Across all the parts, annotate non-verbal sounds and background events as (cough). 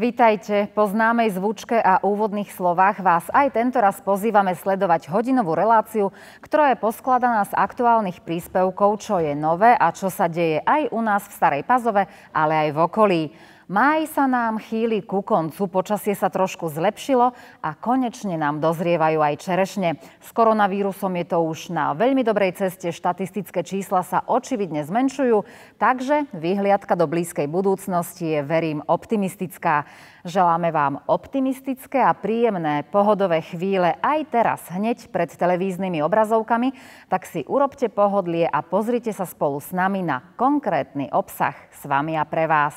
Vítajte. Po známej zvučke a úvodných slovách vás aj tento raz pozývame sledovať hodinovú reláciu, ktorá je poskladaná z aktuálnych príspevkov, čo je nové a čo sa deje aj u nás v Starej Pazove, ale aj v okolí. Maj sa nám chýli ku koncu, počasie sa trošku zlepšilo a konečne nám dozrievajú aj čerešne. S koronavírusom je to už na veľmi dobrej ceste, štatistické čísla sa očividne zmenšujú, takže vyhliadka do blízkej budúcnosti je, verím, optimistická. Želáme vám optimistické a príjemné pohodové chvíle aj teraz, hneď pred televíznymi obrazovkami, tak si urobte pohodlie a pozrite sa spolu s nami na konkrétny obsah s vami a pre vás.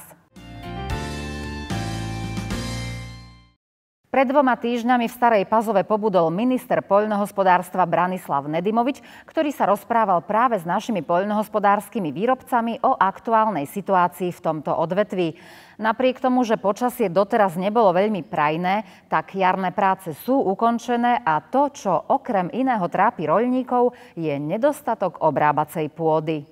Pred dvoma týždňami v Starej Pazove pobudol minister poľnohospodárstva Branislav Nedimovič, ktorý sa rozprával práve s našimi poľnohospodárskymi výrobcami o aktuálnej situácii v tomto odvetví. Napriek tomu, že počasie doteraz nebolo veľmi prajné, tak jarné práce sú ukončené a to, čo okrem iného trápi roľníkov, je nedostatok obrábacej pôdy.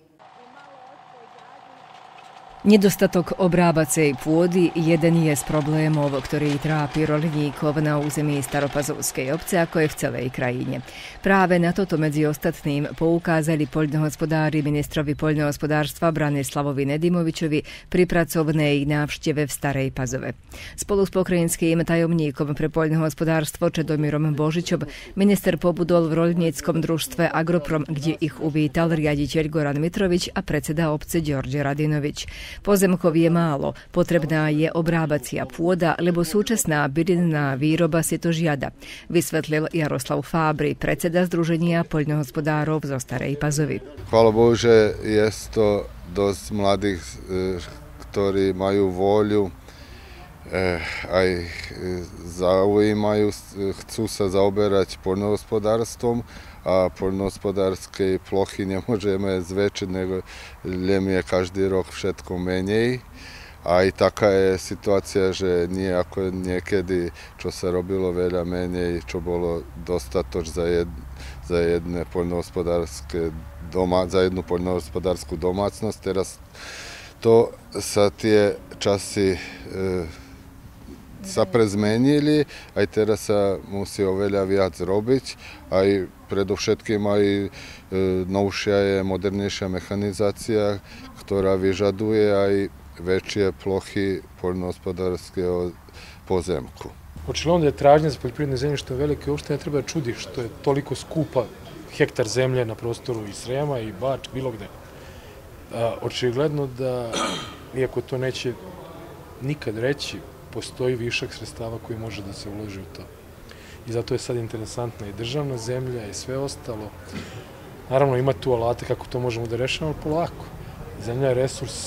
Nedostatok obrábacej pôdy jeden je z problémov, ktorý trápi rolníkov na území Staropazovskej obce, ako je v celej krajine. Práve na toto medzi ostatným poukázali poľnohospodári ministrovi poľnohospodárstva Branislavovi Nedimovičovi pri pracovnej návšteve v Starej Pazove. Spolu s pokrajinským tajomníkom pre poľnohospodárstvo Čedomirom Božičom minister pobudol v rolníckom družstve Agroprom, kde ich uvítal riaditeľ Goran Mitrovič a predseda obce Đorđe Radinovič. Pozemkov je malo, potrebná je obrábacija pôda, lebo súčasná bylinná výroba si to žiada, vysvetlil Jaroslav Fabri, predseda Združenia poľnohospodárov zo Starej Pazovi. Hvala Bohu, že je to dosť mladých, eh, ktorí majú voľu, eh, aj eh, zaujímajú, chcú sa zaoberať poľnohospodárstvom, a polnospodárskej plochy nemôžeme zväčšiť, nego len je každý rok všetko menej. Aj taká je situácia, že nie ako niekedy, čo sa robilo veľa menej, čo bolo dostatoč za, jed, za jedne poľnohospodárske doma, za jednu poľnohospodárskú domácnosť. Teraz to sa tie časy e, Сапре зменили, а й терас мусі овеля віат зробити, а й предовшетким а й новша і модерніша механізація, яка вижадує а й veće plohi polnohospodarske po zemku. Očigledno da je tražnja za poljoprivredne zemljište u velike opštine, ne treba da čudi što je toliko skupa hektar zemlje na prostoru i Srema i Bač, bilo gde. Očigledno da, iako to neće nikad reći, postoji višak sredstava koji može da se uloži u to. I zato je sad interesantna i državna zemlja i sve ostalo. Naravno, ima tu alate kako to možemo da rešimo, ali polako. Zemlja je resurs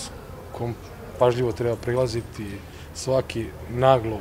kom pažljivo treba prilaziti svaki naglo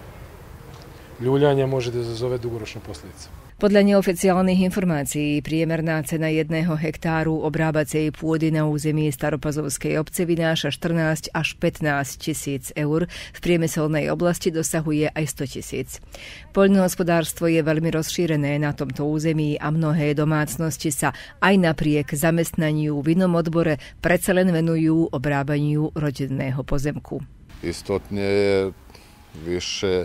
ljuljanje može da izazove dugoročne posledice. Podľa neoficiálnych informácií priemerná cena jedného hektáru obrábacej pôdy na území Staropazovskej obce vynáša 14 až 15 tisíc eur, v priemyselnej oblasti dosahuje aj 100 tisíc. Poľnohospodárstvo je veľmi rozšírené na tomto území a mnohé domácnosti sa aj napriek zamestnaniu v inom odbore predsa len venujú obrábaniu rodinného pozemku. Istotne je vyššie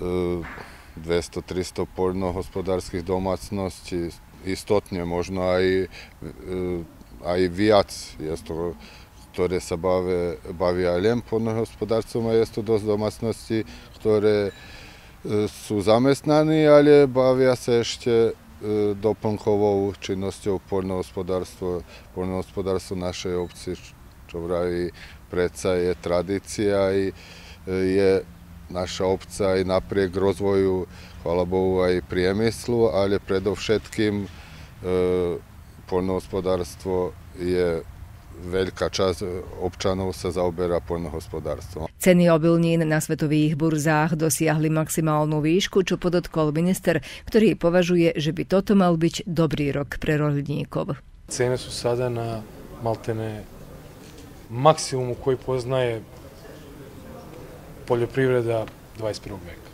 e 200-300 poľnohospodárskych domácností, istotne možno aj, e, aj viac. Je to, ktoré sa bavia, bavia len poľnohospodárcom a je to dosť domácností, ktoré e, sú zamestnaní, ale bavia sa ešte e, doplnkovou činnosťou poľnohospodárstvo, poľnohospodárstvo našej obci, čo vraví, predsa je tradícia aj je naša obca aj napriek rozvoju, chvala Bohu, aj priemyslu, ale predovšetkým e, polnohospodárstvo je veľká časť e, občanov sa zaoberá poľnohospodárstvom. Ceny obilnín na svetových burzách dosiahli maximálnu výšku, čo podotkol minister, ktorý považuje, že by toto mal byť dobrý rok pre rolníkov. Cene sú sada na maltené maximum, koji poznaje poljoprivreda 21. veka.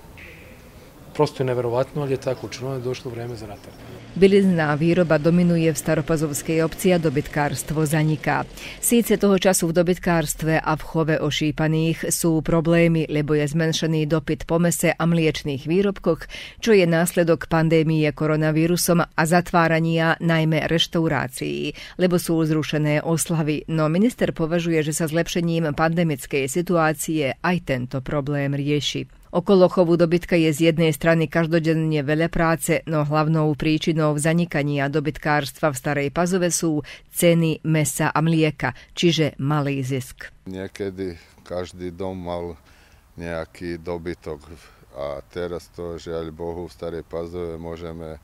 Prosto je neverovatno, ali je tako. Učinilo je došlo vreme za ratar. Bylinná výroba dominuje v staropazovskej obci a dobytkárstvo zaniká. Síce toho času v dobytkárstve a v chove ošípaných sú problémy, lebo je zmenšený dopyt po mese a mliečných výrobkoch, čo je následok pandémie koronavírusom a zatvárania najmä reštaurácií, lebo sú zrušené oslavy. No minister považuje, že sa zlepšením pandemickej situácie aj tento problém rieši. Okolo chovu dobytka je z jednej strany každodenne veľa práce, no hlavnou príčinou zanikania dobytkárstva v Starej Pazove sú ceny mesa a mlieka, čiže malý zisk. Niekedy každý dom mal nejaký dobytok a teraz to, žiaľ Bohu, v Starej Pazove môžeme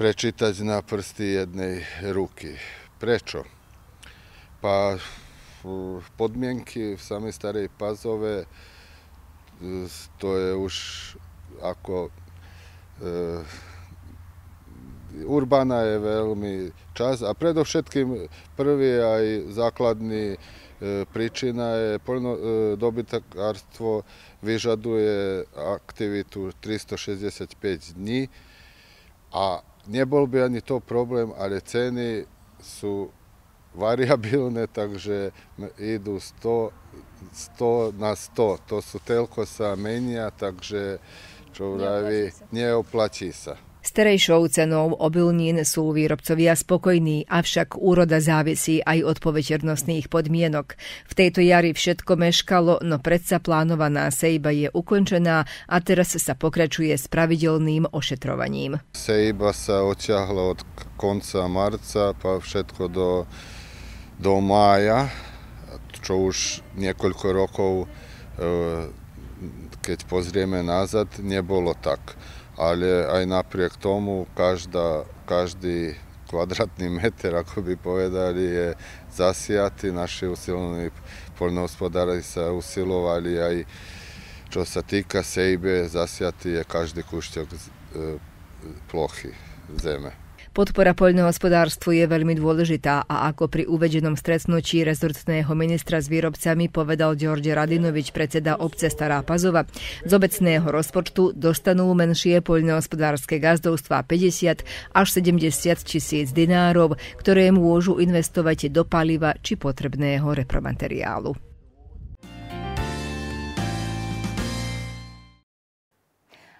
prečítať na prsty jednej ruky. Prečo? Pa podmienky v samej Starej Pazove to je už ako... E, urbana je veľmi čas a predovšetkým prvý aj základný e, príčina je poľno, e, dobytakárstvo vyžaduje aktivitu 365 dní a nebol by ani to problém, ale ceny sú variabilné, takže idú 100 100 na 100. To su telko sa menia, takže čo vraví, neoplatí sa. S terejšou cenou obilnín sú výrobcovia spokojní, avšak úroda závisí aj od povečernostných podmienok. V tejto jari všetko meškalo, no predsa plánovaná sejba je ukončená a teraz sa pokračuje s pravidelným ošetrovaním. Sejba sa oťahla od konca marca pa všetko do, do mája čo už niekoľko rokov, e, keď pozrieme nazad, nebolo tak. Ale aj napriek tomu každá, každý kvadratni meter, ako bi povedali, je zasijati. Naši usilovni polnohospodari se usilovali, a i što se tika sejbe, zasijati je každi kušćak e, plohi zeme. Podpora poľnohospodárstvu je veľmi dôležitá a ako pri uvedenom stretnutí rezortného ministra s výrobcami povedal George Radinovič, predseda obce Stará Pazova, z obecného rozpočtu dostanú menšie poľnohospodárske gazdovstva 50 až 70 tisíc dinárov, ktoré môžu investovať do paliva či potrebného repromateriálu.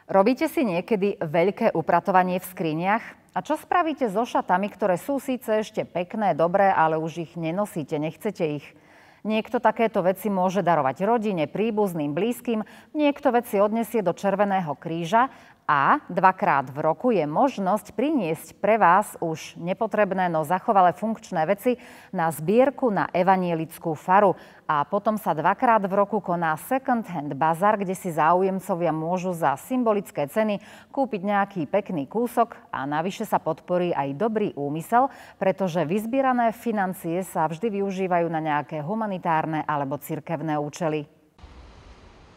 Robíte si niekedy veľké upratovanie v skriniach? A čo spravíte so šatami, ktoré sú síce ešte pekné, dobré, ale už ich nenosíte, nechcete ich? Niekto takéto veci môže darovať rodine, príbuzným, blízkym, niekto veci odnesie do Červeného kríža a dvakrát v roku je možnosť priniesť pre vás už nepotrebné, no zachovalé funkčné veci na zbierku na evanielickú faru. A potom sa dvakrát v roku koná Second Hand Bazar, kde si záujemcovia môžu za symbolické ceny kúpiť nejaký pekný kúsok a navyše sa podporí aj dobrý úmysel, pretože vyzbierané financie sa vždy využívajú na nejaké humanitárne alebo cirkevné účely.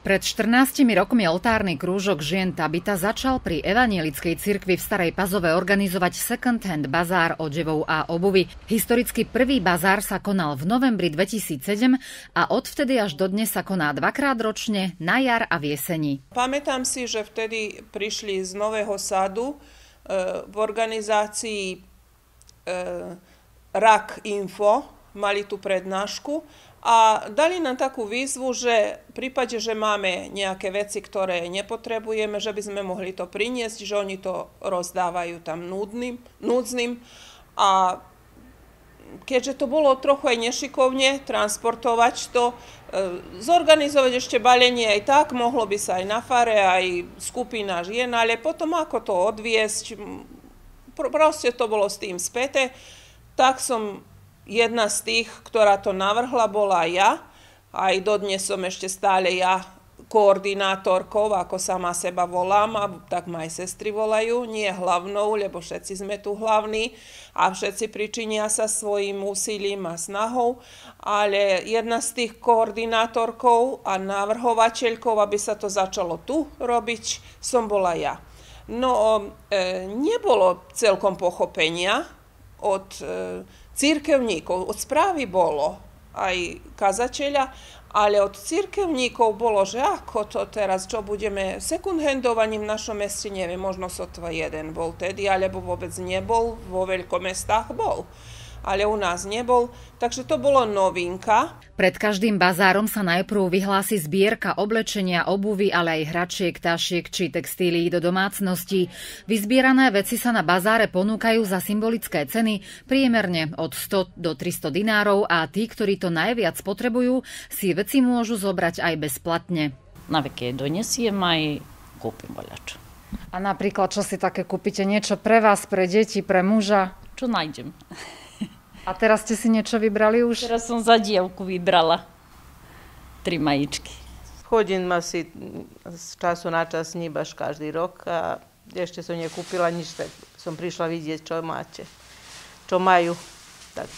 Pred 14 rokmi oltárny krúžok žien Tabita začal pri evanielickej cirkvi v Starej Pazove organizovať second-hand bazár odevov a obuvy. Historicky prvý bazár sa konal v novembri 2007 a odvtedy až dnes sa koná dvakrát ročne na jar a v jeseni. Pamätám si, že vtedy prišli z Nového sadu e, v organizácii e, RAK Info, mali tú prednášku a dali nám takú výzvu, že v prípade, že máme nejaké veci, ktoré nepotrebujeme, že by sme mohli to priniesť, že oni to rozdávajú tam núdnym, núdznym. A keďže to bolo trochu aj nešikovne transportovať to, e, zorganizovať ešte balenie aj tak, mohlo by sa aj na fare, aj skupina žien, ale potom ako to odviesť, proste to bolo s tým späté, tak som Jedna z tých, ktorá to navrhla, bola ja. Aj dodnes som ešte stále ja koordinátorkou, ako sama seba volám, a tak ma aj sestry volajú, nie hlavnou, lebo všetci sme tu hlavní a všetci pričinia sa svojim úsilím a snahou, ale jedna z tých koordinátorkov a navrhovateľkov, aby sa to začalo tu robiť, som bola ja. No, e, nebolo celkom pochopenia od... E, církevníkov, Od správy bolo aj kazateľa, ale od církevníkov bolo, že ako to teraz, čo budeme second-handovaním v našom meste, neviem, možno sotva jeden bol tedy, alebo vôbec nebol, vo veľkom mestách bol ale u nás nebol, takže to bolo novinka. Pred každým bazárom sa najprv vyhlási zbierka oblečenia, obuvy, ale aj hračiek, tašiek či textílií do domácnosti. Vyzbierané veci sa na bazáre ponúkajú za symbolické ceny priemerne od 100 do 300 dinárov a tí, ktorí to najviac potrebujú, si veci môžu zobrať aj bezplatne. Na veke donesiem aj kúpim voľačo. A napríklad, čo si také kúpite? Niečo pre vás, pre deti, pre muža? Čo nájdem. A teraz ste si niečo vybrali už? Teraz som za dievku vybrala tri majičky. Chodím asi z času na čas nebaš každý rok a ešte som nekúpila nič, tak som prišla vidieť, čo máte, čo majú. Tak.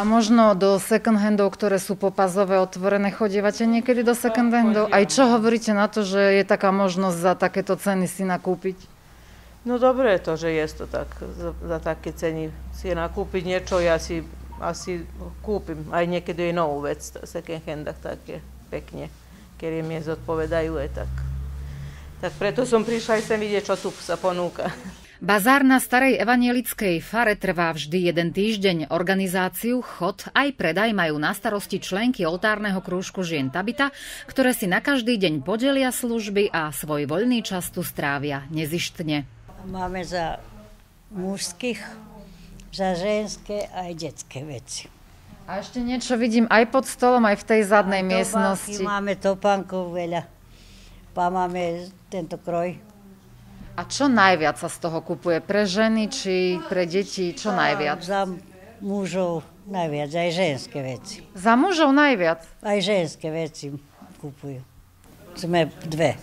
A možno do second handov, ktoré sú popazové otvorené, chodívate niekedy do second no, handov? Aj čo hovoríte na to, že je taká možnosť za takéto ceny si nakúpiť? No dobré je to, že je to tak, za, za také ceny si nakúpiť niečo, ja si asi kúpim aj niekedy aj novú vec, second handách také pekne, ktoré mi zodpovedajú aj tak. Tak preto som prišla aj sem vidieť, čo tu sa ponúka. Bazár na starej evanielickej fare trvá vždy jeden týždeň. Organizáciu, chod aj predaj majú na starosti členky oltárneho krúžku žien Tabita, ktoré si na každý deň podelia služby a svoj voľný čas tu strávia nezištne. Máme za mužských, za ženské aj detské veci. A ešte niečo vidím aj pod stolom, aj v tej zadnej a miestnosti. Máme topánkov veľa. máme tento kroj. A čo najviac sa z toho kupuje? Pre ženy či pre deti? Čo najviac? Za mužov najviac, aj ženské veci. Za mužov najviac? Aj ženské veci kupujú. Sme dve.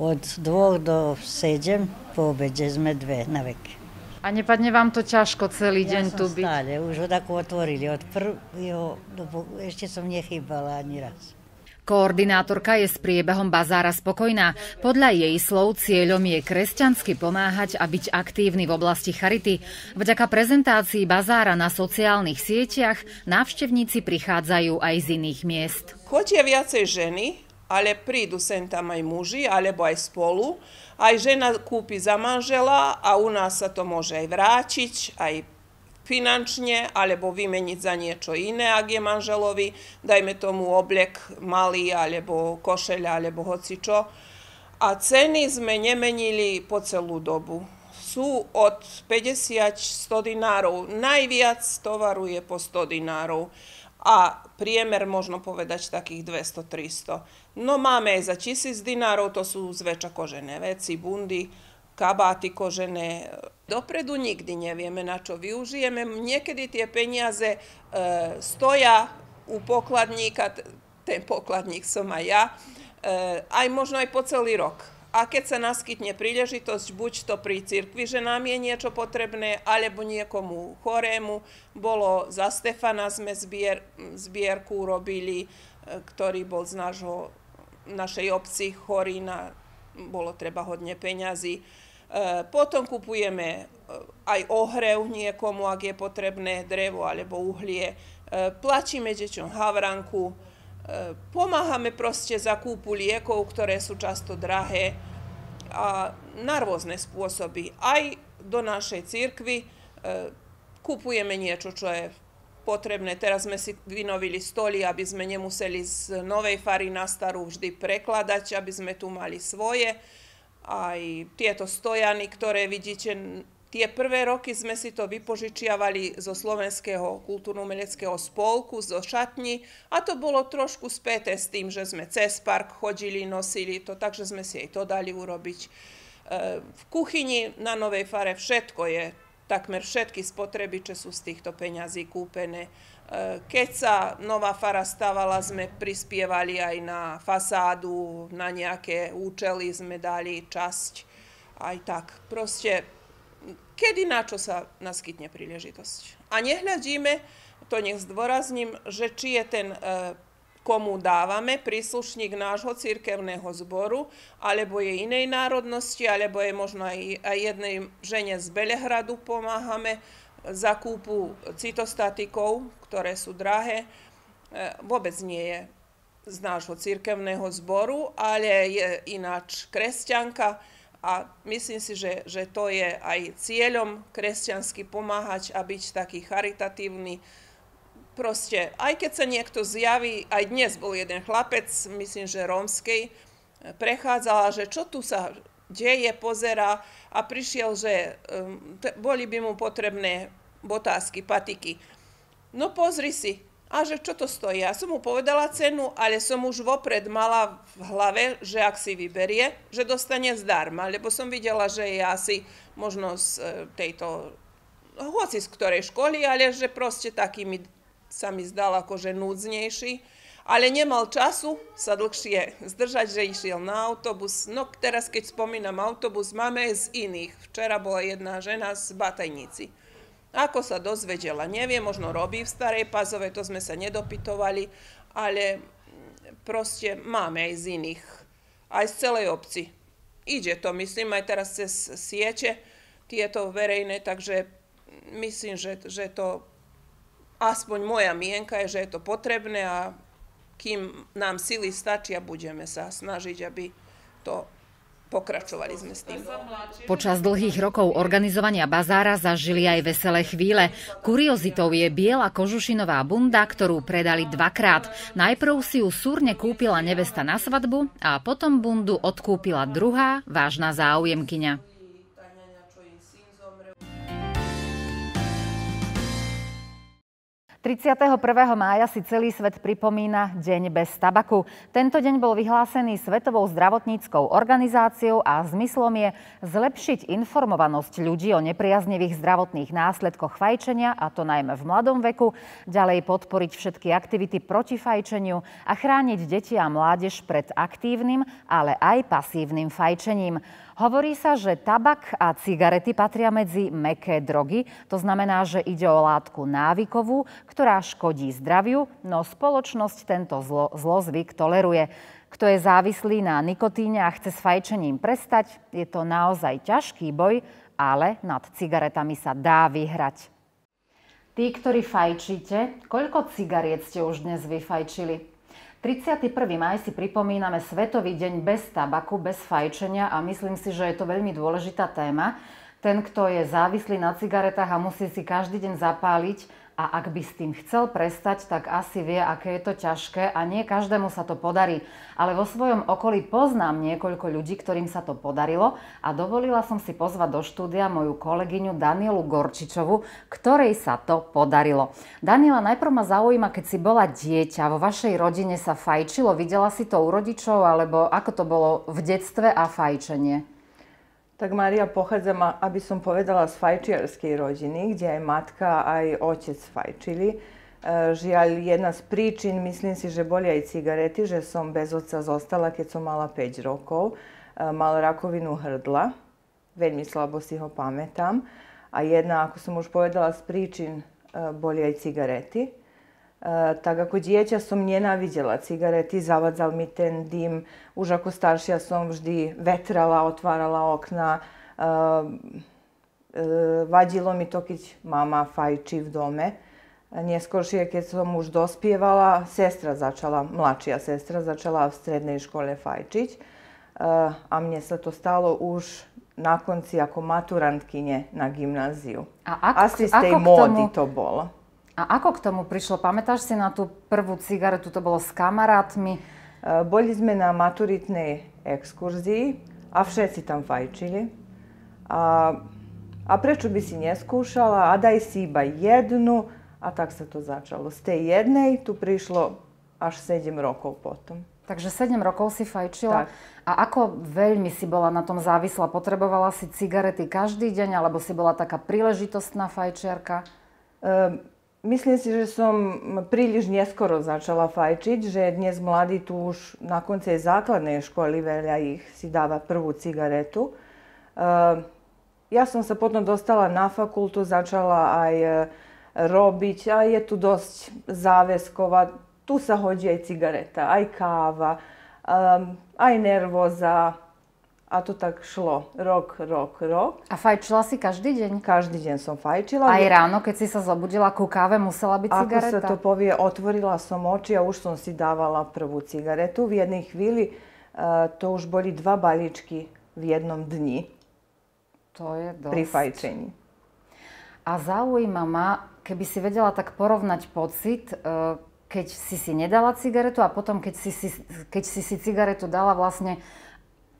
Od dvoch do sedem po obede sme dve na vek. A nepadne vám to ťažko celý ja deň tu byť? stále, už ho tak otvorili. Od prvého, dobu no, ešte som nechybala ani raz. Koordinátorka je s priebehom bazára spokojná. Podľa jej slov cieľom je kresťansky pomáhať a byť aktívny v oblasti charity. Vďaka prezentácii bazára na sociálnych sieťach návštevníci prichádzajú aj z iných miest. Chodia viacej ženy, ale prídu sem tam aj muži, alebo aj spolu a žena kupi za manžela, a u nas sa to može i vráčiť, aj i finančne, alebo vymeniť za niečo iné, ak je manželovi, dajme tomu oblek malý, alebo košeľa, alebo hocičo. A ceny sme nemenili po celú dobu. Sú od 50-100 dinárov. Najviac tovaru je po 100 dinárov a priemer možno povedať takých 200-300. No máme za tisíc dinárov, to su zväčša kožene veci, bundi, kabati kožene. Dopredu nikdy nevieme, na čo využijeme. Niekedy tie peniaze e, stoja u pokladníka, ten pokladník som aj ja, e, aj možno aj po celý rok. A keď sa naskytne príležitosť, buď to pri cirkvi, že nám je niečo potrebné, alebo niekomu chorému. Bolo za Stefana sme zbier, zbierku robili, e, ktorý bol z nášho našej obci na, bolo treba hodne peňazí. E, potom kupujeme e, aj ohrev niekomu, ak je potrebné, drevo alebo uhlie. E, plačíme deťom havranku. Pomáhame proste za kúpu liekov, ktoré sú často drahé a na rôzne spôsoby. Aj do našej církvy kupujeme niečo, čo je potrebné. Teraz sme si vynovili stoli, aby sme nemuseli z novej fary na starú vždy prekladať, aby sme tu mali svoje. Aj tieto stojany, ktoré vidíte, tie prvé roky sme si to vypožičiavali zo Slovenského kultúrno-umeleckého spolku, zo šatni a to bolo trošku späté s tým, že sme cez park chodili, nosili to, takže sme si aj to dali urobiť. E, v kuchyni na Novej Fare všetko je takmer všetky spotrebiče sú z týchto peňazí kúpené. E, keď sa nová fara stávala, sme prispievali aj na fasádu, na nejaké účely sme dali časť, aj tak. Proste, kedy na čo sa naskytne príležitosť. A nehľadíme, to nech zdôrazním, že či je ten e, komu dávame, príslušník nášho církevného zboru, alebo je inej národnosti, alebo je možno aj, aj jednej žene z Belehradu pomáhame, zakúpu citostatikov, ktoré sú drahé, e, vôbec nie je z nášho církevného zboru, ale je ináč kresťanka a myslím si, že, že to je aj cieľom kresťansky pomáhať a byť taký charitatívny, proste, aj keď sa niekto zjaví, aj dnes bol jeden chlapec, myslím, že rómskej, e, prechádzala, že čo tu sa deje, pozera a prišiel, že t- boli by mu potrebné botázky patiky. No pozri si, a že čo to stojí. Ja som mu povedala cenu, ale som už vopred mala v hlave, že ak si vyberie, že dostane zdarma, lebo som videla, že je asi možno z e, tejto, hoci z ktorej školy, ale že proste takými sa mi zdal akože núdznejší, ale nemal času sa dlhšie zdržať, že išiel na autobus. No teraz, keď spomínam autobus, máme z iných. Včera bola jedna žena z Batajnici. Ako sa dozvedela, neviem, možno robí v Starej Pazove, to sme sa nedopytovali, ale proste máme aj z iných, aj z celej obci. Ide to, myslím, aj teraz cez siete tieto verejné, takže myslím, že, že to aspoň moja mienka je, že je to potrebné a kým nám sily stačia, budeme sa snažiť, aby to pokračovali sme s tým. Počas dlhých rokov organizovania bazára zažili aj veselé chvíle. Kuriozitou je biela kožušinová bunda, ktorú predali dvakrát. Najprv si ju súrne kúpila nevesta na svadbu a potom bundu odkúpila druhá vážna záujemkyňa. 31. mája si celý svet pripomína Deň bez tabaku. Tento deň bol vyhlásený Svetovou zdravotníckou organizáciou a zmyslom je zlepšiť informovanosť ľudí o nepriaznevých zdravotných následkoch fajčenia, a to najmä v mladom veku, ďalej podporiť všetky aktivity proti fajčeniu a chrániť deti a mládež pred aktívnym, ale aj pasívnym fajčením. Hovorí sa, že tabak a cigarety patria medzi meké drogy. To znamená, že ide o látku návykovú, ktorá škodí zdraviu, no spoločnosť tento zlo, zlozvyk toleruje. Kto je závislý na nikotíne a chce s fajčením prestať, je to naozaj ťažký boj, ale nad cigaretami sa dá vyhrať. Tí, ktorí fajčíte, koľko cigariet ste už dnes vyfajčili? 31. maj si pripomíname Svetový deň bez tabaku, bez fajčenia a myslím si, že je to veľmi dôležitá téma. Ten, kto je závislý na cigaretách a musí si každý deň zapáliť, a ak by s tým chcel prestať, tak asi vie, aké je to ťažké a nie každému sa to podarí. Ale vo svojom okolí poznám niekoľko ľudí, ktorým sa to podarilo a dovolila som si pozvať do štúdia moju kolegyňu Danielu Gorčičovu, ktorej sa to podarilo. Daniela, najprv ma zaujíma, keď si bola dieťa, vo vašej rodine sa fajčilo, videla si to u rodičov, alebo ako to bolo v detstve a fajčenie? Tak Maria, pohađam, aby som povedala, z fajčiarskej rodiny, kde aj matka, aj otec fajčili. E, žiaľ, jedna z príčin, myslím si, že boli aj cigarety, že som bez oca zostala, keď som mala 5 rokov. E, mala rakovinu hrdla, veľmi slabo si ho pamätám. A jedna, ako som už povedala, z príčin e, bolia i cigareti. Eh, tak ako dieťa som nenávidela cigarety, zavadzal mi ten dim. Už ako staršia som vždy vetrala, otvarala okna. Eh, eh, vadilo mi to, keď mama fajči v dome. Neskoršie, keď som už dospievala, sestra začala, mladšia sestra začala v strednej škole fajčiť. A mne sa to stalo už na konci ako maturantkinje na gimnaziju. A ako, Asi ste i modi tomu... to bolo. A ako k tomu prišlo? Pamätáš si na tú prvú cigaretu? To bolo s kamarátmi? E, boli sme na maturitnej exkurzii a všetci tam fajčili. A, a prečo by si neskúšala? A daj si iba jednu. A tak sa to začalo. Z tej jednej tu prišlo až 7 rokov potom. Takže 7 rokov si fajčila. Tak. A ako veľmi si bola na tom závislá? Potrebovala si cigarety každý deň, alebo si bola taká príležitostná fajčiarka? Um, Myslím si, že som príliš neskoro začala fajčiť, že dnes mladí tu už na konci základnej školy veľa ich si dáva prvú cigaretu. Eh, ja som sa potom dostala na fakultu, začala aj eh, robiť a je tu dosť záväzkov tu sa hodí aj cigareta, aj káva, eh, aj nervoza, a to tak šlo rok, rok, rok. A fajčila si každý deň? Každý deň som fajčila. Aj ráno, keď si sa zobudila ku káve, musela byť Ako cigareta? Ako sa to povie, otvorila som oči a už som si dávala prvú cigaretu. V jednej chvíli uh, to už boli dva balíčky v jednom dni. To je dosť. Pri fajčení. A zaujíma ma, keby si vedela tak porovnať pocit, uh, keď si si nedala cigaretu a potom, keď si keď si, si cigaretu dala vlastne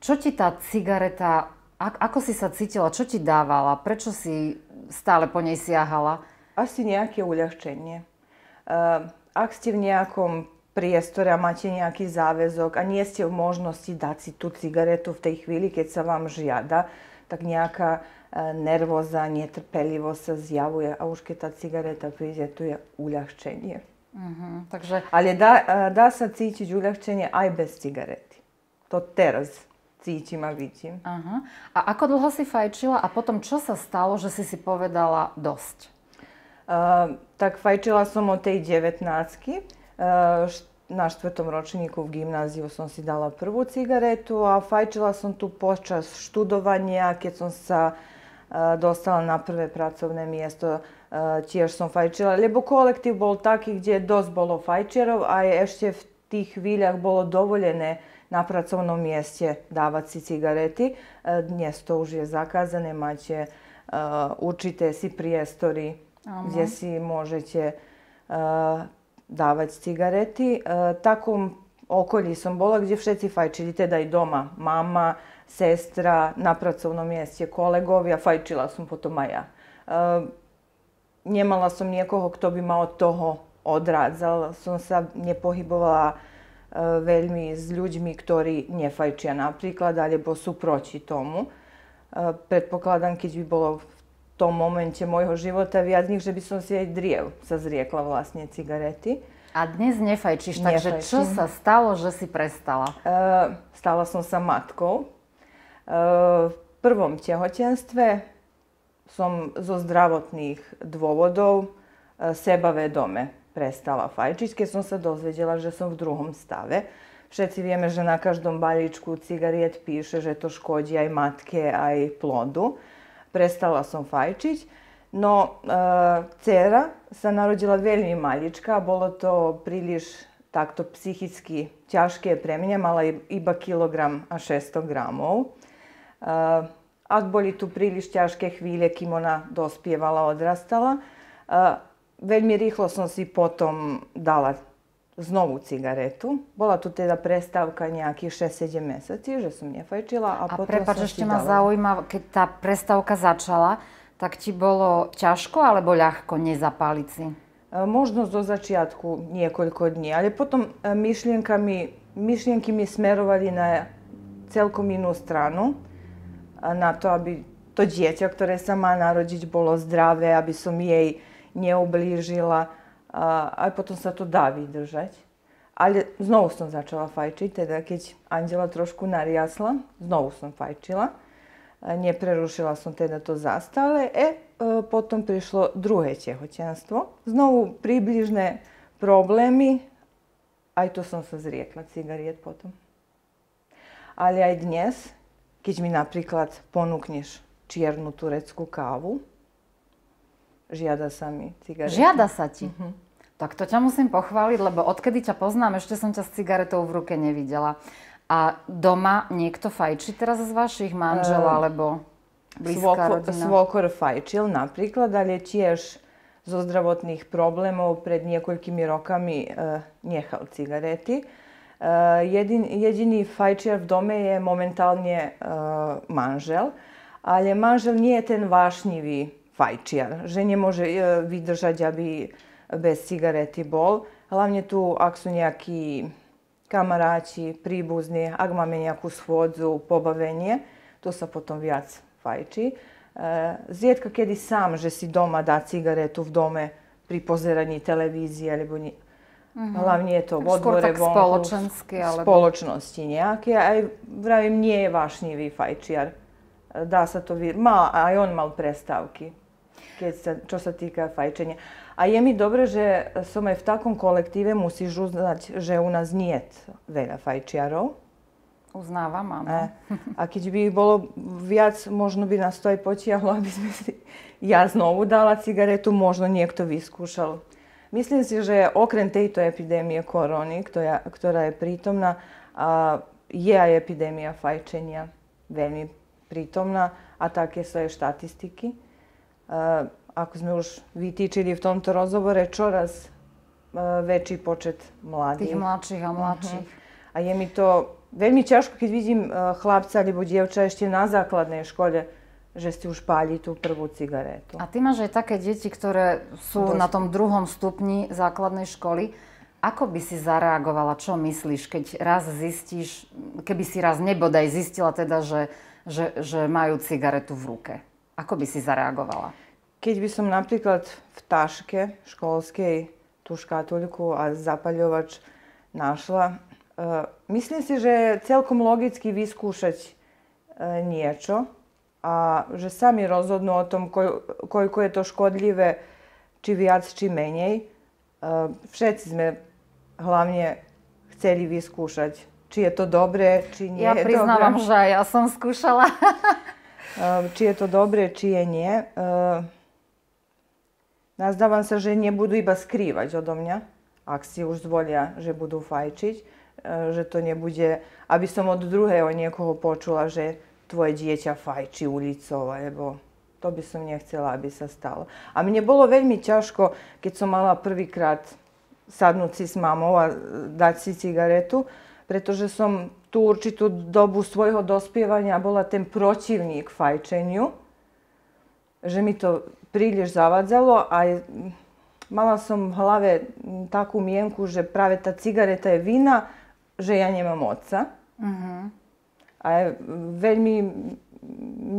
čo ti tá cigareta, ako si sa cítila, čo ti dávala, prečo si stále po nej siahala? Asi nejaké uľahčenie. Eh, ak ste v nejakom priestore a máte nejaký záväzok a nie ste v možnosti dať si tú cigaretu v tej chvíli, keď sa vám žiada, tak nejaká eh, nervóza, netrpelivosť sa zjavuje a už keď tá cigareta príde, to je uľahčenie. Uh-huh, takže... Ale dá, eh, dá sa cítiť uľahčenie aj bez cigarety. To teraz cítim a vidím. Aha. A ako dlho si fajčila a potom čo sa stalo, že si si povedala dosť? Uh, tak fajčila som od tej 19 uh, ehm, na štvrtom ročníku v gymnáziu som si dala prvú cigaretu a fajčila som tu počas študovania, keď som sa uh, dostala na prvé pracovné miesto, tiež som fajčila, lebo kolektív bol taký, kde dosť bolo fajčerov a ešte v tých chvíľach bolo dovolené na pracovnom mieste davati si cigareti. E, dnes to už je zakázané, máte e, určité si prijestori Aha. gdje si možete e, cigarety. cigareti. Takom okolji sam bola gdje všeci fajčili, teda aj doma, mama, sestra, na pracovnom mieste kolegovia, fajčila sam potom aj ja. Nemala sam niekoho, kto bi malo toho odradzal, Som sa nepohybovala pohybovala E, veľmi s ľuďmi, ktorí nefajčia napríklad, alebo sú proti tomu. E, predpokladám, keď by bolo v tom momente mojho života viac nich, že by som si aj driev sa zriekla vlastne cigarety. A dnes nefajčíš, takže Nefajčím. čo sa stalo, že si prestala? E, stala som sa matkou. v prvom tehotenstve som zo zdravotných dôvodov sebavedome prestala fajčiť, keď som sa dozvedela, že som v druhom stave. Všetci vieme, že na každom balíčku cigariet píše, že to škodí aj matke, aj plodu. Prestala som fajčiť. No, e, dcera sa narodila veľmi malička, bolo to príliš takto psihicky ťažké pre mňa, mala iba kilogram a 600 gramov. E, boli tu príliš ťažké chvíle, kým ona dospievala, odrastala. E, veľmi rýchlo som si potom dala znovu cigaretu. Bola tu teda prestávka nejakých 6-7 mesiaci, že som nefajčila a, a prepáč, ešte ma dala... zaujíma, keď tá prestávka začala, tak ti bolo ťažko alebo ľahko nezapáliť si? E, možno zo začiatku niekoľko dní, ale potom e, myšlienkami myšlienky mi smerovali na celkom inú stranu, e, na to, aby to dieťa, ktoré sa má narodiť, bolo zdravé, aby som jej neublížila a potom sa to dá vydržať. Ale znovu som začala fajčiť, teda keď Andela trošku nariasla, znovu som fajčila. Neprerušila som teda to zastále. E, potom prišlo druhé tehotenstvo. Znovu približné problémy. Aj to som sa zriekla cigariet potom. Ale aj dnes, keď mi napríklad ponúkneš čiernu tureckú kávu, Žiada sa mi cigarety. Žiada sa ti? Mm-hmm. Tak to ťa musím pochváliť, lebo odkedy ťa poznám, ešte som ťa s cigaretou v ruke nevidela. A doma niekto fajči teraz z vašich manžel ehm, alebo blízka rodina? Svokor fajčil napríklad, ale tiež zo zdravotných problémov pred niekoľkými rokami eh, nechal cigarety. Eh, jedin, jediný fajčiar v dome je momentálne eh, manžel, ale manžel nie je ten vášnivý fajčia, že nemôže e, vydržať, aby e, bez cigarety bol. Hlavne tu, ak sú nejakí kamaráti, pribuzni, ak máme nejakú schôdzu, pobavenie, to sa potom viac fajči. E, Zriedka kedy sám, že si doma dá cigaretu v dome pri pozeraní televízie, alebo ni... Mm-hmm. Hlavne je to v odbore v alebo... spoločnosti nejaké. Aj, vravím, nie je vášnivý fajčiar. Dá sa to vid... Aj on mal prestávky keď sa, čo sa týka fajčenia. A je mi dobre, že som aj v takom kolektíve, musíš uznať, že u nás nie je veľa fajčiarov. Uznávam, áno. E, a keď by ich bolo viac, možno by nás to aj potiahlo, aby sme si... Ja znovu dala cigaretu, možno niekto vyskúšal. Myslím si, že okrem tejto epidémie korony, ktorá, ktorá je prítomná, a je aj epidémia fajčenia veľmi prítomná a také sú aj štatistiky. Eh, ako sme už vytýčili v tomto rozhovore, čoraz eh, väčší počet mladých. Tých mladších a mladších. Uh-huh. A je mi to veľmi ťažko, keď vidím eh, chlapca alebo dievča ešte na základnej škole, že si už páli tú prvú cigaretu. A ty máš aj také deti, ktoré sú Dosť. na tom druhom stupni základnej školy. Ako by si zareagovala? Čo myslíš, keď raz zistíš, keby si raz nebodaj zistila teda, že, že, že majú cigaretu v ruke? Ako by si zareagovala? Keď by som napríklad v taške školskej tú škatuľku a zapaľovač našla, e, myslím si, že je celkom logicky vyskúšať e, niečo a že sami rozhodnú o tom koj, koľko je to škodlivé, či viac, či menej. E, všetci sme hlavne chceli vyskúšať, či je to dobré, či nie ja je dobré. Ja priznávam, že ja som skúšala. (laughs) Ehm, či je to dobre, je nie. Ehm, nazdávam sa, že nebudú iba skrývať odo mňa, ak si už zvolia, že budú fajčiť, ehm, že to nebude, aby som od druhého niekoho počula, že tvoje dieťa fajči ulicou, alebo to by som nechcela, aby sa stalo. A mne bolo veľmi ťažko, keď som mala prvýkrát sadnúť si s mamou a dať si cigaretu, pretože som tu určitú dobu svojho dospievania bola ten protivník fajčenju, že mi to príliš zavadzalo a mala som v hlave takú mienku, že práve ta cigareta je vina, že ja nemam oca. Uh-huh. Mhm. A veľmi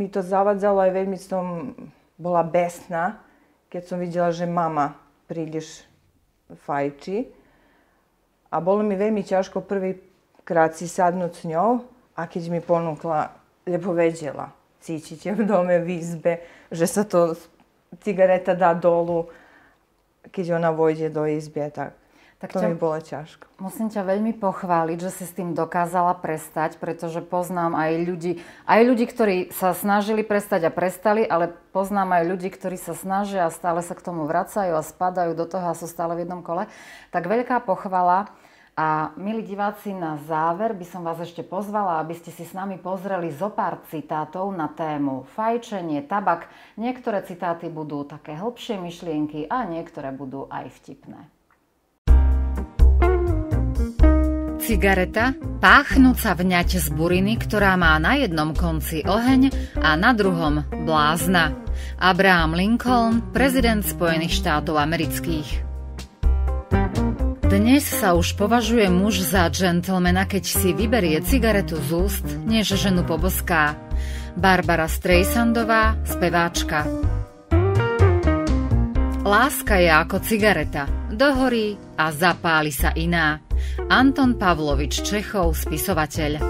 mi to zavadzalo aj veľmi som bola besná, keď som videla, že mama príliš fajči. A bolo mi veľmi ťažko prvý si sadnúť s ňou a keď mi ponúkla, lebo vedela, cítiť v dome, v izbe, že sa to cigareta dá dolu, keď ona vojde do izby a tak. Tak to ťa, mi bolo ťažko. Musím ťa veľmi pochváliť, že si s tým dokázala prestať, pretože poznám aj ľudí, aj ľudí, ktorí sa snažili prestať a prestali, ale poznám aj ľudí, ktorí sa snažia a stále sa k tomu vracajú a spadajú do toho a sú stále v jednom kole. Tak veľká pochvala a milí diváci, na záver by som vás ešte pozvala, aby ste si s nami pozreli zo pár citátov na tému fajčenie, tabak. Niektoré citáty budú také hlbšie myšlienky a niektoré budú aj vtipné. Cigareta, páchnúca vňať z buriny, ktorá má na jednom konci oheň a na druhom blázna. Abraham Lincoln, prezident Spojených štátov amerických. Dnes sa už považuje muž za džentlmena, keď si vyberie cigaretu z úst, než ženu poboská. Barbara Strejsandová, speváčka. Láska je ako cigareta. Dohorí a zapáli sa iná. Anton Pavlovič Čechov, spisovateľ.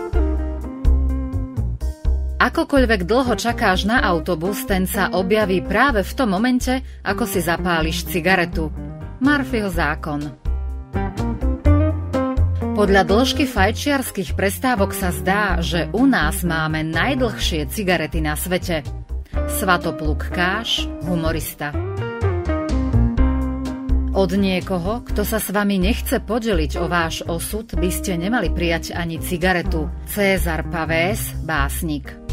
Akokoľvek dlho čakáš na autobus, ten sa objaví práve v tom momente, ako si zapáliš cigaretu. Murphyho zákon. Podľa dĺžky fajčiarských prestávok sa zdá, že u nás máme najdlhšie cigarety na svete. Svatopluk Káš, humorista. Od niekoho, kto sa s vami nechce podeliť o váš osud, by ste nemali prijať ani cigaretu. Cézar Pavés, básnik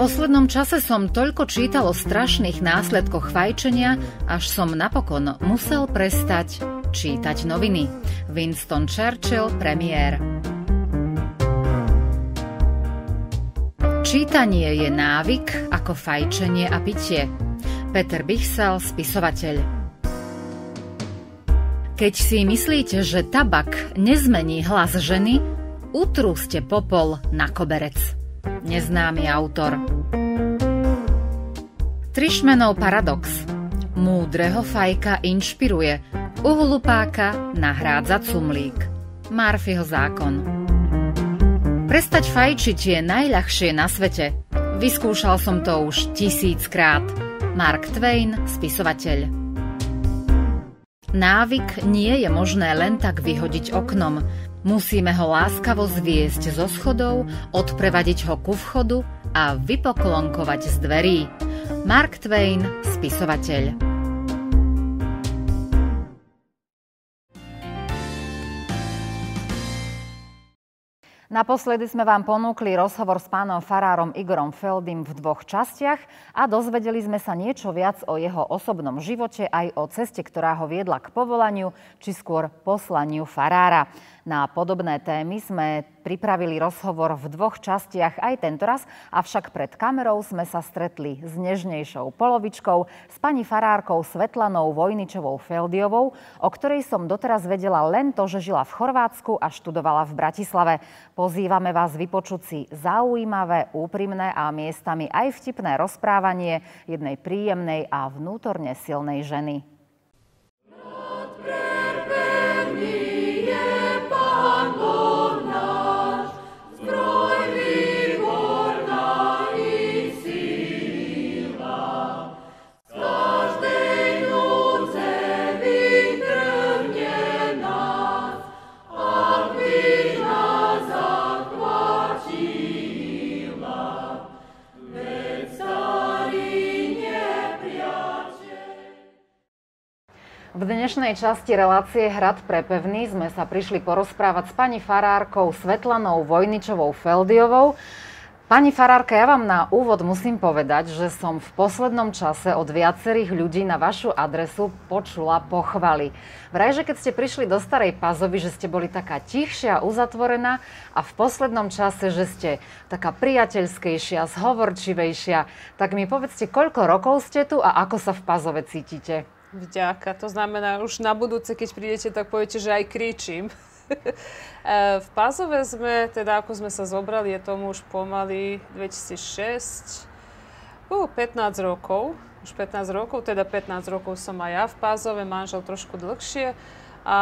poslednom čase som toľko čítal o strašných následkoch fajčenia, až som napokon musel prestať čítať noviny. Winston Churchill, premiér. Čítanie je návyk ako fajčenie a pitie. Peter Bichsel, spisovateľ. Keď si myslíte, že tabak nezmení hlas ženy, utrúste popol na koberec neznámy autor. Trišmenov paradox. Múdreho fajka inšpiruje, hlupáka nahrádza cumlík. Murphyho zákon. Prestať fajčiť je najľahšie na svete. Vyskúšal som to už tisíckrát. Mark Twain, spisovateľ. Návyk nie je možné len tak vyhodiť oknom. Musíme ho láskavo zviesť zo schodov, odprevadiť ho ku vchodu a vypoklonkovať z dverí. Mark Twain, spisovateľ. Naposledy sme vám ponúkli rozhovor s pánom farárom Igorom Feldim v dvoch častiach a dozvedeli sme sa niečo viac o jeho osobnom živote aj o ceste, ktorá ho viedla k povolaniu, či skôr poslaniu farára. Na podobné témy sme Pripravili rozhovor v dvoch častiach aj tentoraz, avšak pred kamerou sme sa stretli s nežnejšou polovičkou, s pani farárkou Svetlanou Vojničovou Feldiovou, o ktorej som doteraz vedela len to, že žila v Chorvátsku a študovala v Bratislave. Pozývame vás vypočuť si zaujímavé, úprimné a miestami aj vtipné rozprávanie jednej príjemnej a vnútorne silnej ženy. V dnešnej časti relácie Hrad pevný sme sa prišli porozprávať s pani farárkou Svetlanou Vojničovou Feldiovou. Pani farárka, ja vám na úvod musím povedať, že som v poslednom čase od viacerých ľudí na vašu adresu počula pochvaly. Vraj, že keď ste prišli do Starej Pazovy, že ste boli taká tichšia, uzatvorená a v poslednom čase, že ste taká priateľskejšia, zhovorčivejšia. Tak mi povedzte, koľko rokov ste tu a ako sa v Pazove cítite? Vďaka. To znamená, už na budúce, keď prídete, tak poviete, že aj kričím. (laughs) E, v Pazove sme, teda ako sme sa zobrali, je tomu už pomaly 2006, uh, 15 rokov. Už 15 rokov, teda 15 rokov som aj ja v Pázove, manžel trošku dlhšie. A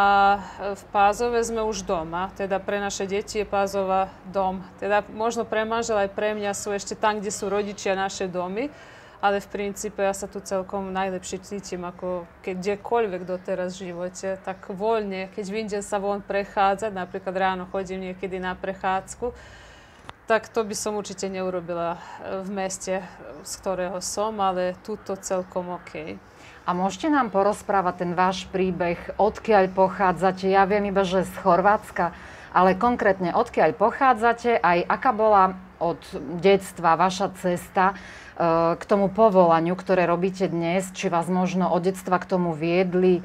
e, v Pázove sme už doma, teda pre naše deti je Pázova dom. Teda možno pre manžel aj pre mňa sú ešte tam, kde sú rodičia naše domy ale v princípe ja sa tu celkom najlepšie cítim ako kdekoľvek doteraz v živote. Tak voľne, keď vyjdem sa von prechádzať, napríklad ráno chodím niekedy na prechádzku, tak to by som určite neurobila e, v meste, e, z ktorého som, ale tuto celkom OK. A môžete nám porozprávať ten váš príbeh, odkiaľ pochádzate? Ja viem iba, že z Chorvátska, ale konkrétne odkiaľ pochádzate, aj aká bola od detstva vaša cesta k tomu povolaniu, ktoré robíte dnes, či vás možno od detstva k tomu viedli?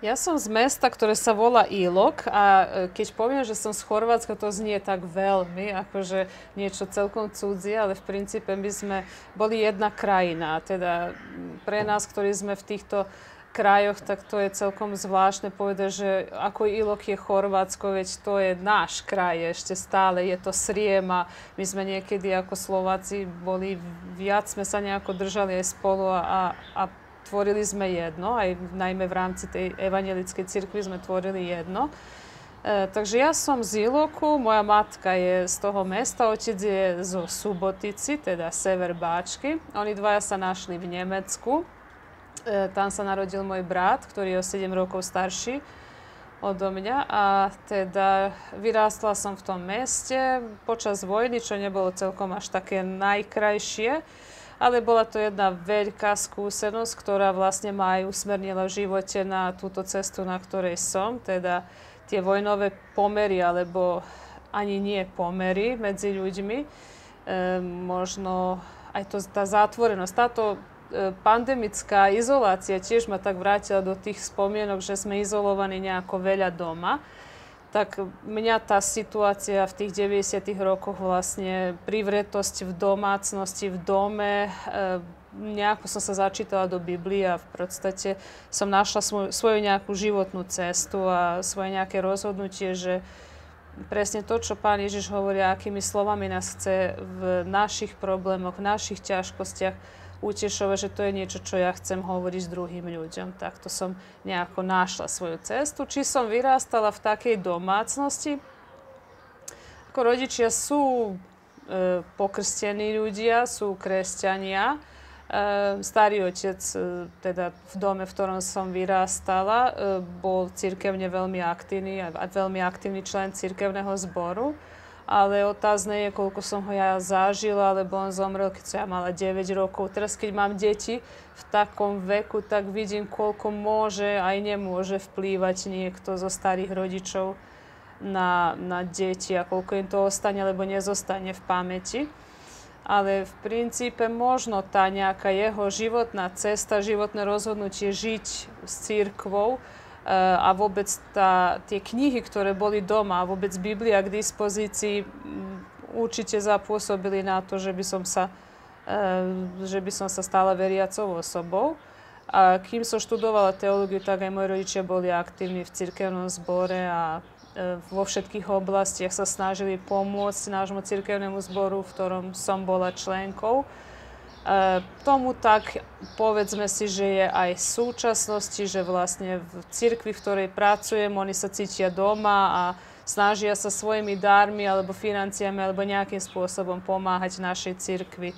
Ja som z mesta, ktoré sa volá Ilok a e, keď poviem, že som z Chorvátska, to znie tak veľmi, akože niečo celkom cudzie, ale v princípe my sme boli jedna krajina. Teda pre nás, ktorí sme v týchto uh, krajoch, tak to je celkom zvláštne povedať, že ako Ilok je Chorvátsko, veď to je náš kraj, ešte stále je to Sriema. My sme niekedy ako Slováci boli, viac sme sa nejako držali aj spolu a, a tvorili sme jedno, aj najmä v rámci tej evangelickej cirkvi sme tvorili jedno. E, takže ja som z Iloku, moja matka je z toho mesta, otec je zo Subotici, teda sever Báčky. Oni dvaja sa našli v Nemecku E, tam sa narodil môj brat, ktorý je o 7 rokov starší odo mňa a teda vyrástla som v tom meste počas vojny, čo nebolo celkom až také najkrajšie, ale bola to jedna veľká skúsenosť, ktorá vlastne ma aj usmernila v živote na túto cestu, na ktorej som, teda tie vojnové pomery, alebo ani nie pomery medzi ľuďmi, e, možno aj to, tá zátvorenosť, táto E, pandemická izolácia tiež ma tak vrátila do tých spomienok, že sme izolovaní nejako veľa doma, tak mňa tá situácia v tých 90. rokoch vlastne privretosť v domácnosti, v dome, e, nejako som sa začítala do Biblii a v podstate som našla svoj, svoju nejakú životnú cestu a svoje nejaké rozhodnutie, že presne to, čo pán Ježiš hovorí, akými slovami nás chce v našich problémoch, v našich ťažkostiach, utešovať, že to je niečo čo ja chcem hovoriť s druhým ľuďom. Takto som nejako našla svoju cestu. Či som vyrástala v takej domácnosti, ako rodičia sú e, pokrstení ľudia, sú kresťania. E, starý otec, e, teda v dome, v ktorom som vyrástala, e, bol církevne veľmi aktívny a veľmi aktívny člen církevného zboru ale otázne je, koľko som ho ja zažila, lebo on zomrel, keď som ja mala 9 rokov. Teraz, keď mám deti v takom veku, tak vidím, koľko môže aj nemôže vplývať niekto zo starých rodičov na, na deti a koľko im to ostane, alebo nezostane v pamäti. Ale v princípe možno tá nejaká jeho životná cesta, životné rozhodnutie žiť s církvou, a vôbec tá, tie knihy, ktoré boli doma a vôbec Biblia k dispozícii mm, určite zapôsobili na to, že by som sa, eh, že by som sa stala veriacou osobou. A kým som študovala teológiu, tak aj moji rodičia boli aktívni v cirkevnom zbore a eh, vo všetkých oblastiach sa snažili pomôcť nášmu cirkevnému zboru, v ktorom som bola členkou. E, tomu tak povedzme si, že je aj v súčasnosti, že vlastne v cirkvi, v ktorej pracujem, oni sa cítia doma a snažia sa svojimi darmi alebo financiami alebo nejakým spôsobom pomáhať našej cirkvi.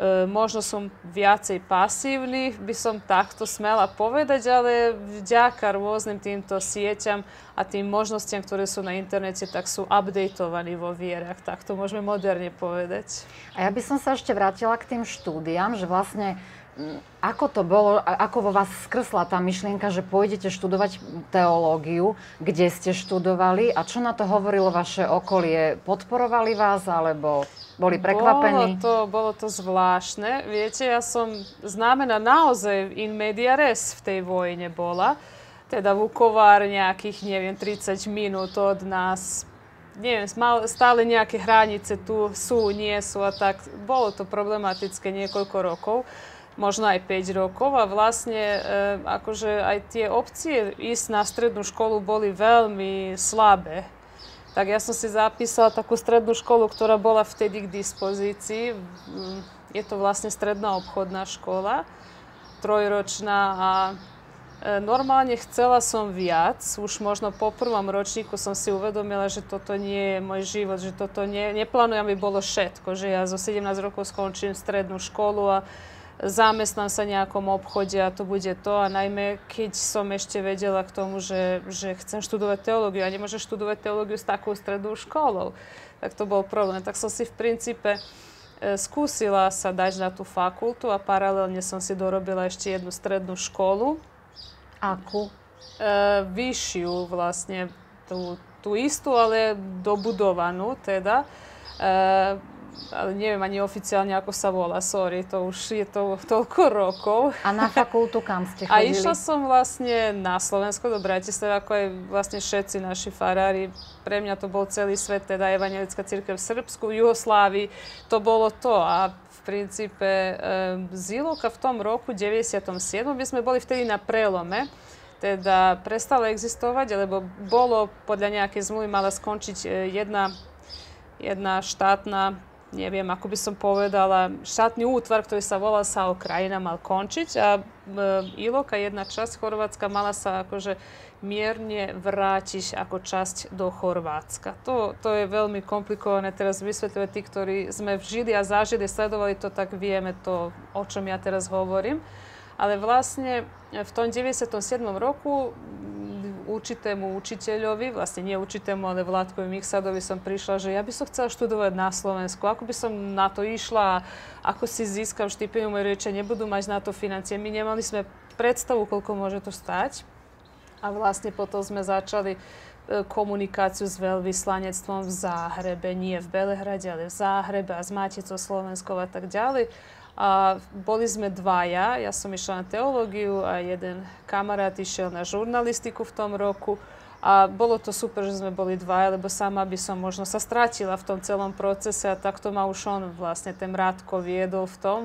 E, možno som viacej pasívny, by som takto smela povedať, ale vďaka rôznym týmto sieťam a tým možnostiam, ktoré sú na internete, tak sú updatovaní vo vierach, tak to môžeme moderne povedať. A ja by som sa ešte vrátila k tým štúdiam, že vlastne ako to bolo, ako vo vás skrsla tá myšlienka, že pôjdete študovať teológiu, kde ste študovali a čo na to hovorilo vaše okolie? Podporovali vás alebo boli prekvapení? Bolo to, bolo to zvláštne. Viete, ja som známená naozaj in media res v tej vojne bola. Teda Vukovár nejakých, neviem, 30 minút od nás, neviem, stále nejaké hranice tu sú, nie sú a tak. Bolo to problematické niekoľko rokov možno aj 5 rokov a vlastne e, akože aj tie opcie ísť na strednú školu boli veľmi slabé. Tak ja som si zapísala takú strednú školu, ktorá bola vtedy k dispozícii. Mm, je to vlastne stredná obchodná škola, trojročná a e, normálne chcela som viac. Už možno po prvom ročníku som si uvedomila, že toto nie je môj život, že toto nie, neplánujem, aby bolo všetko, že ja zo 17 rokov skončím strednú školu a zamestnám sa nejakom obchode a to bude to. A najmä, keď som ešte vedela k tomu, že, že chcem študovať teológiu a nemôžem študovať teológiu s takou strednou školou, tak to bol problém. Tak som si v princípe e, skúsila sa dať na tú fakultu a paralelne som si dorobila ešte jednu strednú školu. Akú? E, vyššiu vlastne, tú, tú istú, ale dobudovanú teda. E, ale neviem ani oficiálne, ako sa volá, sorry, to už je to toľko rokov. A na fakultu kam ste chodili? A išla som vlastne na Slovensko do Bratislava, ako aj vlastne všetci naši farári. Pre mňa to bol celý svet, teda Evangelická církev v Srbsku, v Juhoslávii, to bolo to. A v princípe Zilovka v tom roku 97. by sme boli vtedy na prelome teda prestala existovať, lebo bolo podľa nejakej zmluvy mala skončiť e, jedna, jedna štátna neviem, ako by som povedala, štátny útvar ktorý sa volal sa o krajina, mal končiť a e, Iloka jedna časť Chorvátska mala sa akože mierne vrátiť ako časť do Chorvátska. To, to je veľmi komplikované teraz vysvetľovať tí, ktorí sme žili a zažili, sledovali to, tak vieme to, o čom ja teraz hovorím ale vlastne v tom 97. roku určitému učiteľovi, vlastne nie učitému, ale Vládkovi Miksadovi som prišla, že ja by som chcela študovať na Slovensku. Ako by som na to išla, ako si získam štipendium, rieče, nebudú mať na to financie. My nemali sme predstavu, koľko môže to stať. A vlastne potom sme začali e, komunikáciu s veľvyslanectvom v Záhrebe, nie v Belehrade, ale v Záhrebe a s Maticou Slovenskou a tak ďalej. A, boli sme dvaja, ja som išla na teológiu a jeden kamarát išiel na žurnalistiku v tom roku. A bolo to super, že sme boli dva, lebo sama by som možno sa stratila v tom celom procese a takto ma už on vlastne ten Rádko viedol v tom.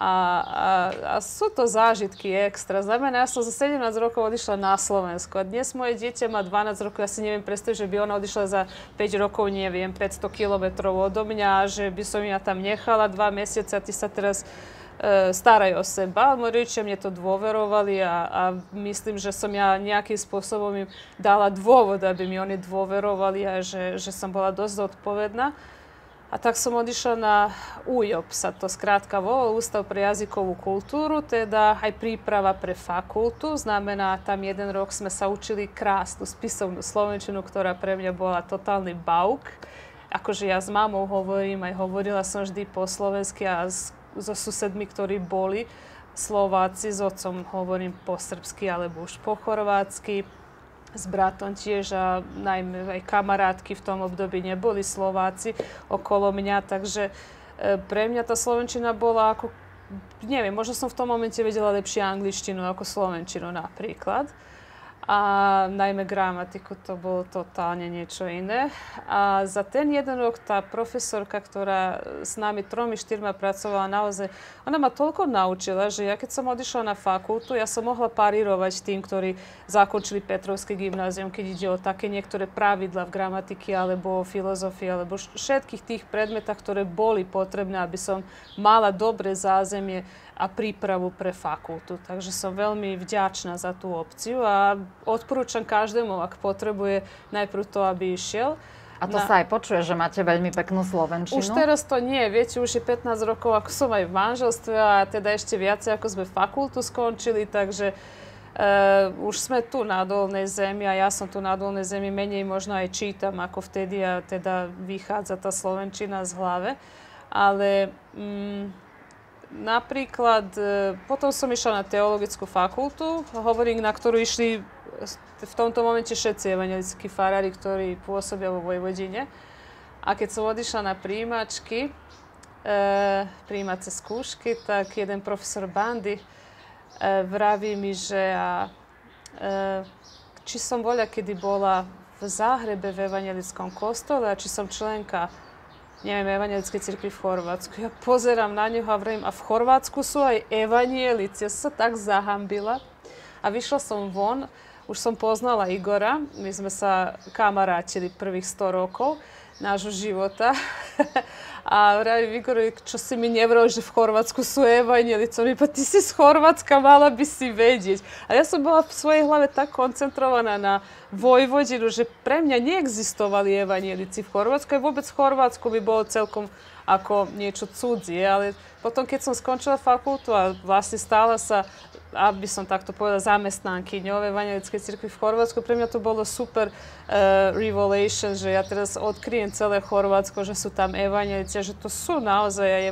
A, a, a sú to zážitky extra. Znamená, ja som za 17 rokov odišla na Slovensko a dnes moje dieťa má 12 rokov. Ja si neviem predstaviť, že by ona odišla za 5 rokov, neviem, 500 kilometrov odo mňa, že by som ja tam nechala 2 mesiace a ty sa teraz e, staraj o seba. Moji rodičia mne to dôverovali a, a myslím, že som ja nejakým spôsobom im dala dôvod, aby mi oni dôverovali a že, že som bola dosť zodpovedná. A tak som odišla na UJOP, sa to skrátka vol, Ústav pre jazykovú kultúru, teda aj príprava pre fakultu. Znamená, tam jeden rok sme sa učili krásnu spisovnú slovenčinu, ktorá pre mňa bola totálny bauk. Akože ja s mamou hovorím, aj hovorila som vždy po slovensky a s, so susedmi, ktorí boli Slováci, s otcom hovorím po srbsky alebo už po chorvátsky s bratom tiež a najmä aj kamarátky v tom období neboli Slováci okolo mňa, takže e, pre mňa tá Slovenčina bola ako, neviem, možno som v tom momente vedela lepšie angličtinu ako Slovenčinu napríklad a najmä gramatiku to bolo totálne niečo iné. A za ten jeden rok tá profesorka, ktorá s nami tromi, štyrma pracovala naozaj, ona ma toľko naučila, že ja keď som odišla na fakultu, ja som mohla parírovať tým, ktorí zakončili Petrovské gymnázium, keď ide o také niektoré pravidla v gramatiky alebo o filozofii, alebo všetkých tých predmetách, ktoré boli potrebné, aby som mala dobre zázemie a prípravu pre fakultu. Takže som veľmi vďačná za tú opciu a odporúčam každému, ak potrebuje, najprv to, aby išiel. A to na... sa aj počuje, že máte veľmi peknú slovenčinu. Už teraz to nie, viete, už je 15 rokov, ako som aj v manželstve a teda ešte viacej, ako sme fakultu skončili, takže Uh, už sme tu na dolnej zemi a ja som tu na dolnej zemi menej možno aj čítam ako vtedy a teda vychádza tá slovenčina z hlave. Ale mm, napríklad, e, potom som išla na teologickú fakultu, hovorím, na ktorú išli v tomto momente všetci evangelickí farári, ktorí pôsobia vo Vojvodine. A keď som odišla na príjimačky, e, príjimace skúšky, tak jeden profesor Bandy e, vraví mi, že a, e, či som voľa, kedy bola v Záhrebe v evangelickom kostole a či som členka neviem, evanielické cirkvi v Chorvátsku. Ja pozerám na ňu a vrejím, a v Chorvátsku sú aj evanielici. Ja som sa tak zahambila. A vyšla som von, už som poznala Igora, my sme sa kamarátili prvých 100 rokov nášho života. (laughs) A vraj Vigorovik, čo si mi ne že v Chorvátsku sú evanjelicom. pa ty si z Chorvátska, mala by si vedieť. A ja som bola v svojej hlave tak koncentrovaná na Vojvodinu, že pre neexistovali evanielici v Chorvátsku. Aj Vôbec v Chorvátsku by bolo celkom ako niečo cudzie, ale potom, keď som skončila fakultu a vlastne stála sa, aby som takto povedala, zamestnankyňou Evangelickej cirkvi v Chorvátsku, pre mňa to bolo super uh, revelation, že ja teraz odkryjem celé Chorvátsko, že sú tam Evanielice, že to sú naozaj aj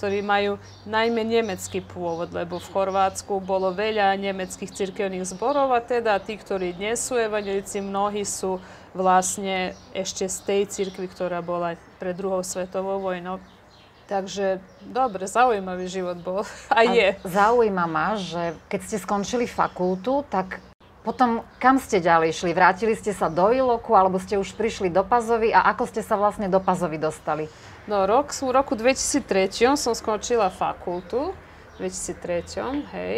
ktorí majú najmä nemecký pôvod, lebo v Chorvátsku bolo veľa nemeckých cirkevných zborov a teda tí, ktorí dnes sú evangelici, mnohí sú vlastne ešte z tej cirkvi, ktorá bola pred druhou svetovou vojnou. Takže dobre, zaujímavý život bol (laughs) a je. Zaujíma ma, že keď ste skončili fakultu, tak potom kam ste ďalej išli? Vrátili ste sa do Iloku alebo ste už prišli do Pazovy a ako ste sa vlastne do Pazovy dostali? No rok, v roku 2003 som skončila fakultu, 2003, hej.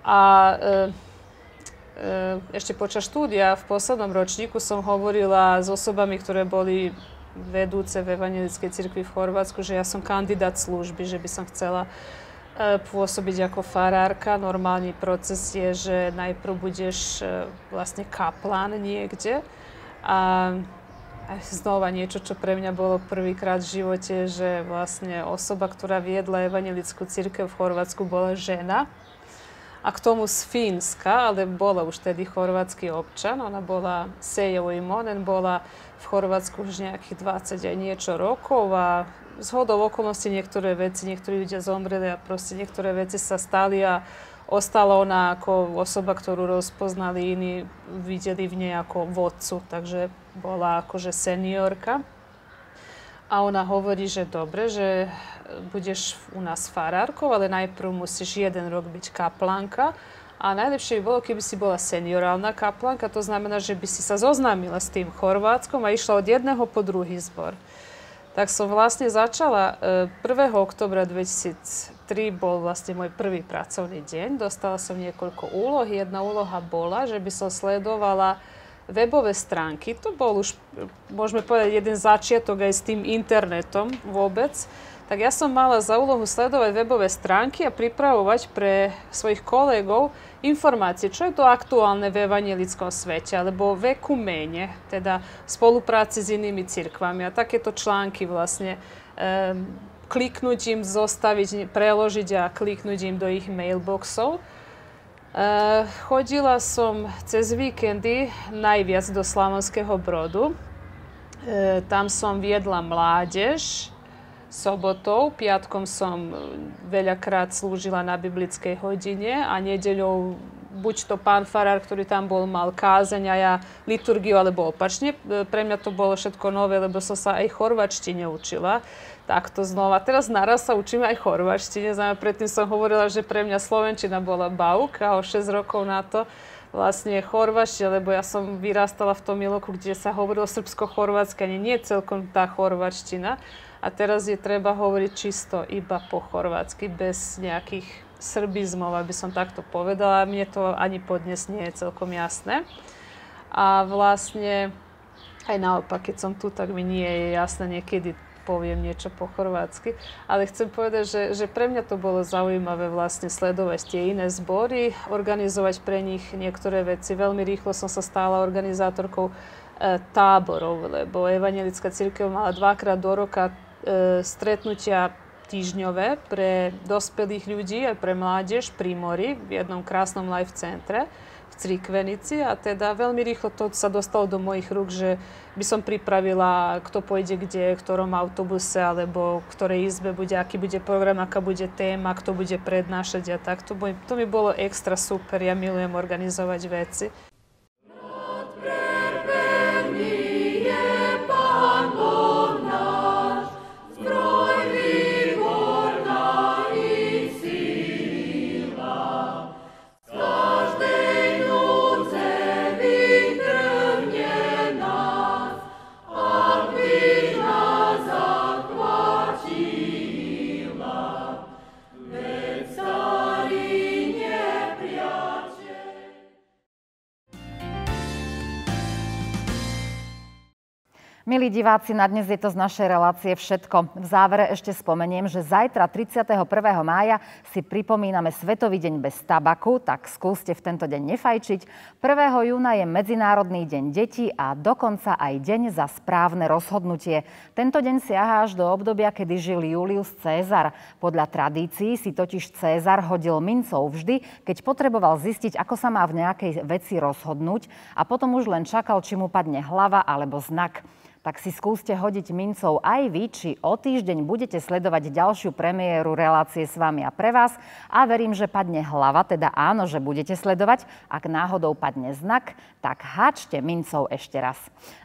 A e, e, ešte počas štúdia v poslednom ročníku som hovorila s osobami, ktoré boli vedúce v Evangelickej cirkvi v Chorvátsku, že ja som kandidát služby, že by som chcela E, pôsobiť ako farárka. Normálny proces je, že najprv budeš e, vlastne kaplán niekde a znova niečo, čo pre mňa bolo prvýkrát v živote, že vlastne osoba, ktorá viedla evangelickú církev v Chorvátsku, bola žena. A k tomu z Fínska, ale bola už tedy chorvátsky občan, ona bola Sejo Imonen, bola v Chorvátsku už nejakých 20 aj niečo rokov a zhodou okolností niektoré veci, niektorí ľudia zomreli a proste niektoré veci sa stali a ostala ona ako osoba, ktorú rozpoznali iní, videli v nej ako vodcu, takže bola akože seniorka. A ona hovorí, že dobre, že budeš u nás farárkou, ale najprv musíš jeden rok byť kaplanka. A najlepšie by bolo, keby si bola seniorálna kaplanka, to znamená, že by si sa zoznámila s tým Chorvátskom a išla od jedného po druhý zbor tak som vlastne začala 1. E, oktobra 2003 bol vlastne môj prvý pracovný deň. Dostala som niekoľko úloh. Jedna úloha bola, že by som sledovala webové stránky. To bol už, e, môžeme povedať, jeden začiatok aj s tým internetom vôbec tak ja som mala za úlohu sledovať webové stránky a pripravovať pre svojich kolegov informácie, čo je to aktuálne v evangelickom svete, alebo v ekumene, teda v spolupráci s inými cirkvami a takéto články vlastne ehm, kliknúť im, zostaviť, preložiť a kliknúť im do ich mailboxov. Uh, chodila som cez víkendy najviac do Slavonského brodu. Uh, tam som viedla mládež sobotou, piatkom som e, veľakrát slúžila na biblickej hodine a nedeľou buď to pán Farár, ktorý tam bol, mal kázeň a ja liturgiu, alebo opačne. E, pre mňa to bolo všetko nové, lebo som sa aj chorvačtine učila. Takto znova. Teraz naraz sa učíme aj chorvačtine. Znamená, predtým som hovorila, že pre mňa slovenčina bola bauk a o 6 rokov na to vlastne chorvačtina, lebo ja som vyrastala v tom miloku, kde sa hovorilo srbsko-chorvátske, ani nie celkom tá chorvačtina. A teraz je treba hovoriť čisto iba po chorvátsky, bez nejakých srbizmov, aby som takto povedala. Mne to ani podnes nie je celkom jasné. A vlastne aj naopak, keď som tu, tak mi nie je jasné niekedy poviem niečo po chorvátsky. Ale chcem povedať, že, že pre mňa to bolo zaujímavé vlastne sledovať tie iné zbory, organizovať pre nich niektoré veci. Veľmi rýchlo som sa stala organizátorkou e, táborov, lebo Evangelická církev mala dvakrát do roka E, stretnutia týždňové pre dospelých ľudí a pre mládež pri mori v jednom krásnom life centre v Cirkvenici a teda veľmi rýchlo to sa dostalo do mojich rúk, že by som pripravila, kto pôjde kde, v ktorom autobuse alebo v ktorej izbe bude, aký bude program, aká bude téma, kto bude prednášať a tak. To, to mi bolo extra super, ja milujem organizovať veci. Milí diváci, na dnes je to z našej relácie všetko. V závere ešte spomeniem, že zajtra 31. mája si pripomíname Svetový deň bez tabaku, tak skúste v tento deň nefajčiť. 1. júna je Medzinárodný deň detí a dokonca aj deň za správne rozhodnutie. Tento deň siaha až do obdobia, kedy žil Julius Cézar. Podľa tradícií si totiž Cézar hodil mincov vždy, keď potreboval zistiť, ako sa má v nejakej veci rozhodnúť a potom už len čakal, či mu padne hlava alebo znak tak si skúste hodiť mincov aj vy, či o týždeň budete sledovať ďalšiu premiéru relácie s vami a pre vás. A verím, že padne hlava, teda áno, že budete sledovať. Ak náhodou padne znak, tak háčte mincov ešte raz.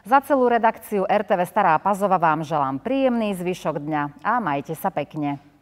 Za celú redakciu RTV Stará Pazova vám želám príjemný zvyšok dňa a majte sa pekne.